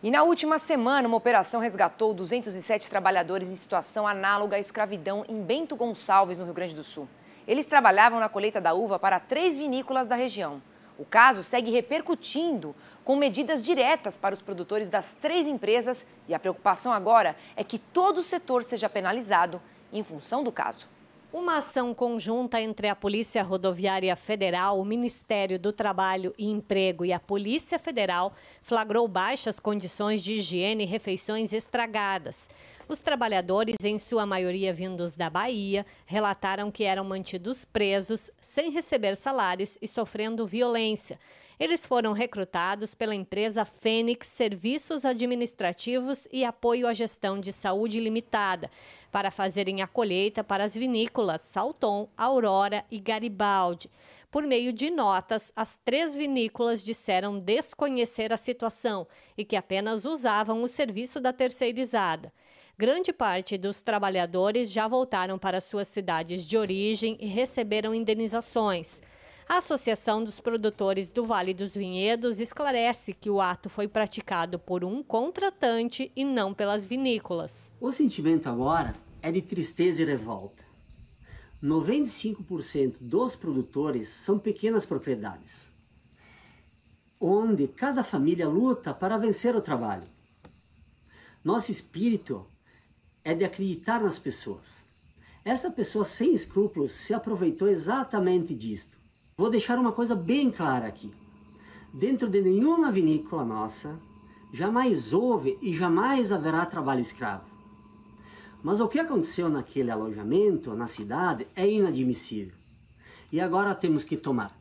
E na última semana, uma operação resgatou 207 trabalhadores em situação análoga à escravidão em Bento Gonçalves, no Rio Grande do Sul. Eles trabalhavam na colheita da uva para três vinícolas da região. O caso segue repercutindo com medidas diretas para os produtores das três empresas e a preocupação agora é que todo o setor seja penalizado em função do caso. Uma ação conjunta entre a Polícia Rodoviária Federal, o Ministério do Trabalho e Emprego e a Polícia Federal flagrou baixas condições de higiene e refeições estragadas. Os trabalhadores, em sua maioria vindos da Bahia, relataram que eram mantidos presos, sem receber salários e sofrendo violência. Eles foram recrutados pela empresa Fênix Serviços Administrativos e Apoio à Gestão de Saúde Limitada, para fazerem a colheita para as vinícolas Salton, Aurora e Garibaldi. Por meio de notas, as três vinícolas disseram desconhecer a situação e que apenas usavam o serviço da terceirizada. Grande parte dos trabalhadores já voltaram para suas cidades de origem e receberam indenizações. A Associação dos Produtores do Vale dos Vinhedos esclarece que o ato foi praticado por um contratante e não pelas vinícolas. O sentimento agora é de tristeza e revolta. 95% dos produtores são pequenas propriedades, onde cada família luta para vencer o trabalho. Nosso espírito é de acreditar nas pessoas. Essa pessoa sem escrúpulos se aproveitou exatamente disto. Vou deixar uma coisa bem clara aqui. Dentro de nenhuma vinícola nossa, jamais houve e jamais haverá trabalho escravo. Mas o que aconteceu naquele alojamento, na cidade, é inadmissível. E agora temos que tomar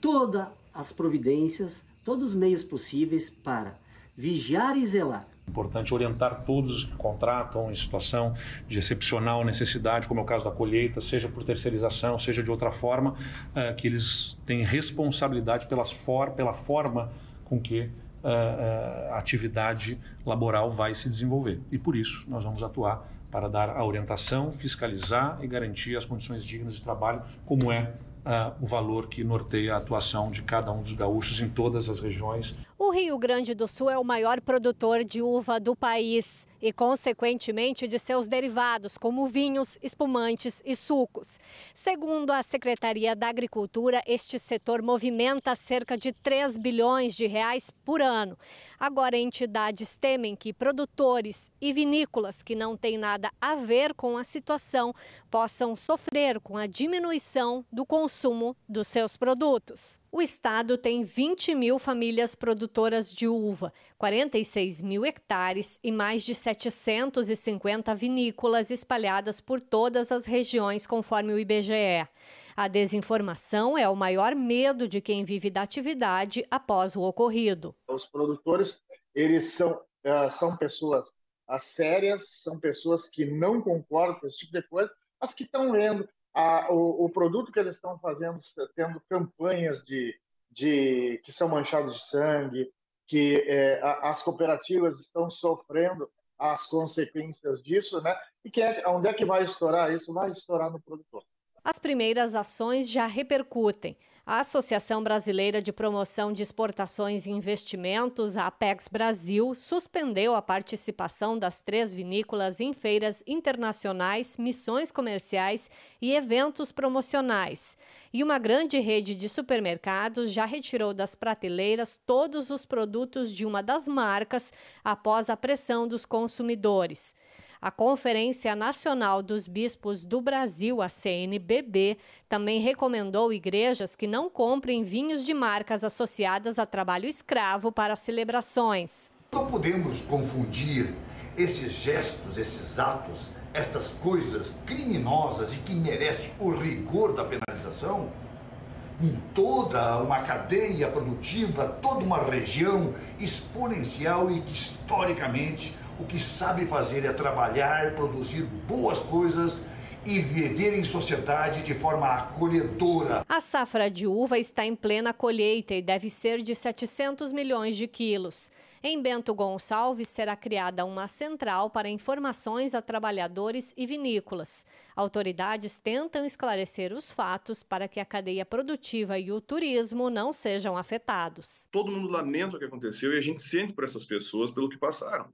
todas as providências, todos os meios possíveis para vigiar e zelar Importante orientar todos os que contratam em situação de excepcional necessidade, como é o caso da colheita, seja por terceirização, seja de outra forma, eh, que eles têm responsabilidade pelas for pela forma com que eh, eh, a atividade laboral vai se desenvolver. E por isso nós vamos atuar para dar a orientação, fiscalizar e garantir as condições dignas de trabalho, como é Uh, o valor que norteia a atuação de cada um dos gaúchos em todas as regiões. O Rio Grande do Sul é o maior produtor de uva do país e, consequentemente, de seus derivados, como vinhos, espumantes e sucos. Segundo a Secretaria da Agricultura, este setor movimenta cerca de 3 bilhões de reais por ano. Agora, entidades temem que produtores e vinícolas que não têm nada nada a ver com a situação possam sofrer com a diminuição do consumo dos seus produtos. O estado tem 20 mil famílias produtoras de uva, 46 mil hectares e mais de 750 vinícolas espalhadas por todas as regiões, conforme o IBGE. A desinformação é o maior medo de quem vive da atividade após o ocorrido. Os produtores, eles são, ah, são pessoas as sérias são pessoas que não concordam com esse tipo de coisa, mas que estão vendo a, o, o, produto que eles estão fazendo, tendo campanhas de, de que são manchados de sangue, que é, a, as cooperativas estão sofrendo as consequências disso, né? E que é, onde é que vai estourar isso? Vai estourar no produtor. As primeiras ações já repercutem. A Associação Brasileira de Promoção de Exportações e Investimentos, a Apex Brasil, suspendeu a participação das três vinícolas em feiras internacionais, missões comerciais e eventos promocionais. E uma grande rede de supermercados já retirou das prateleiras todos os produtos de uma das marcas após a pressão dos consumidores. A Conferência Nacional dos Bispos do Brasil, a CNBB, também recomendou igrejas que não comprem vinhos de marcas associadas a trabalho escravo para celebrações. Não podemos confundir esses gestos, esses atos, estas coisas criminosas e que merecem o rigor da penalização com toda uma cadeia produtiva, toda uma região exponencial e que historicamente o que sabe fazer é trabalhar, produzir boas coisas e viver em sociedade de forma acolhedora. A safra de uva está em plena colheita e deve ser de 700 milhões de quilos. Em Bento Gonçalves será criada uma central para informações a trabalhadores e vinícolas. Autoridades tentam esclarecer os fatos para que a cadeia produtiva e o turismo não sejam afetados. Todo mundo lamenta o que aconteceu e a gente sente por essas pessoas pelo que passaram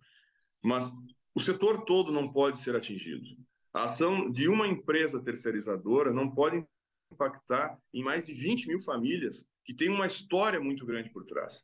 mas o setor todo não pode ser atingido. A ação de uma empresa terceirizadora não pode impactar em mais de 20 mil famílias que têm uma história muito grande por trás.